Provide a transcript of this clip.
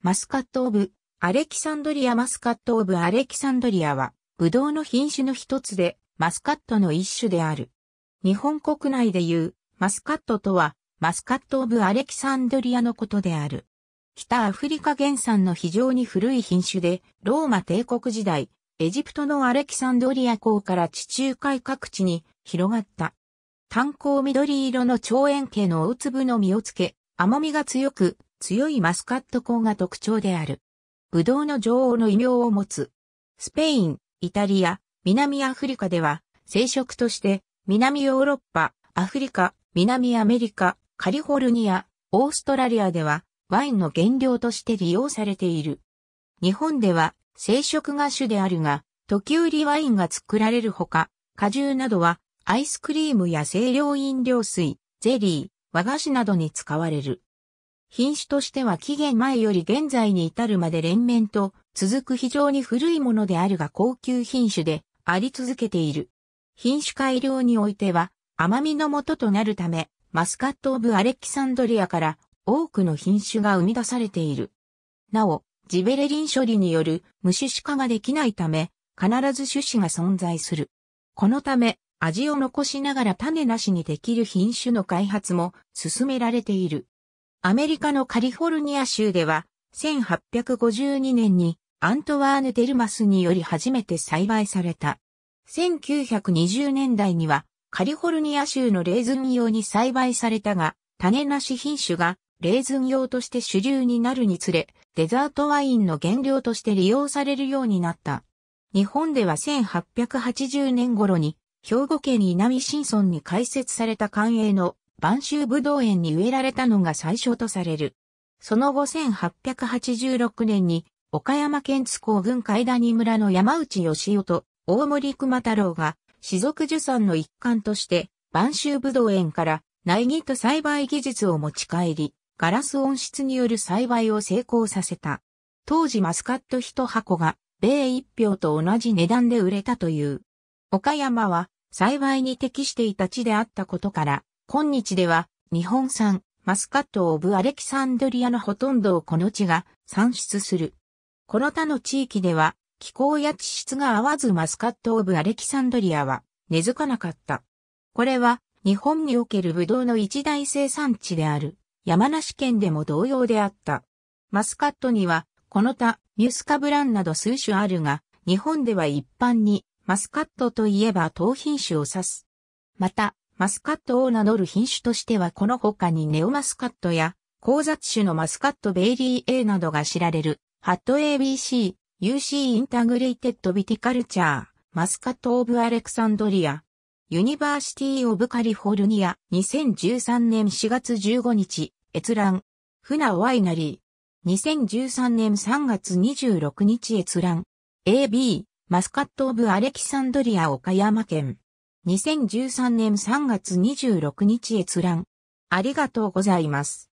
マスカット・オブ・アレキサンドリアマスカット・オブ・アレキサンドリアは、ブドウの品種の一つで、マスカットの一種である。日本国内でいう、マスカットとは、マスカット・オブ・アレキサンドリアのことである。北アフリカ原産の非常に古い品種で、ローマ帝国時代、エジプトのアレキサンドリア港から地中海各地に広がった。炭鉱緑色の長円形の大粒の実をつけ、甘みが強く、強いマスカット香が特徴である。ブドウの女王の異名を持つ。スペイン、イタリア、南アフリカでは、生食として、南ヨーロッパ、アフリカ、南アメリカ、カリフォルニア、オーストラリアでは、ワインの原料として利用されている。日本では、生食が主であるが、時売りワインが作られるほか、果汁などは、アイスクリームや清涼飲料水、ゼリー、和菓子などに使われる。品種としては紀元前より現在に至るまで連綿と続く非常に古いものであるが高級品種であり続けている。品種改良においては甘みの元となるためマスカット・オブ・アレキサンドリアから多くの品種が生み出されている。なお、ジベレリン処理による無種子化ができないため必ず種子が存在する。このため味を残しながら種なしにできる品種の開発も進められている。アメリカのカリフォルニア州では、1852年にアントワーヌ・デルマスにより初めて栽培された。1920年代にはカリフォルニア州のレーズン用に栽培されたが、種なし品種がレーズン用として主流になるにつれ、デザートワインの原料として利用されるようになった。日本では1880年頃に、兵庫県稲美新村に開設された官営の晩州武道園に植えられたのが最初とされる。その後1886年に、岡山県津港郡海谷村の山内義夫と大森熊太郎が、士族受産の一環として、晩州武道園から苗木と栽培技術を持ち帰り、ガラス温室による栽培を成功させた。当時マスカット一箱が、米一票と同じ値段で売れたという。岡山は、栽培に適していた地であったことから、今日では、日本産、マスカット・オブ・アレキサンドリアのほとんどをこの地が産出する。この他の地域では、気候や地質が合わずマスカット・オブ・アレキサンドリアは根付かなかった。これは、日本におけるブドウの一大生産地である、山梨県でも同様であった。マスカットには、この他、ミュスカブランなど数種あるが、日本では一般に、マスカットといえば等品種を指す。また、マスカットを名乗る品種としてはこの他にネオマスカットや、交雑種のマスカットベイリー A などが知られる、ハット ABC、UC インタグレイテッドビティカルチャー、マスカットオブアレクサンドリア、ユニバーシティオブカリフォルニア、2013年4月15日、閲覧、フナワイナリー、2013年3月26日閲覧、AB、マスカットオブアレキサンドリア岡山県。2013年3月26日閲覧。ありがとうございます。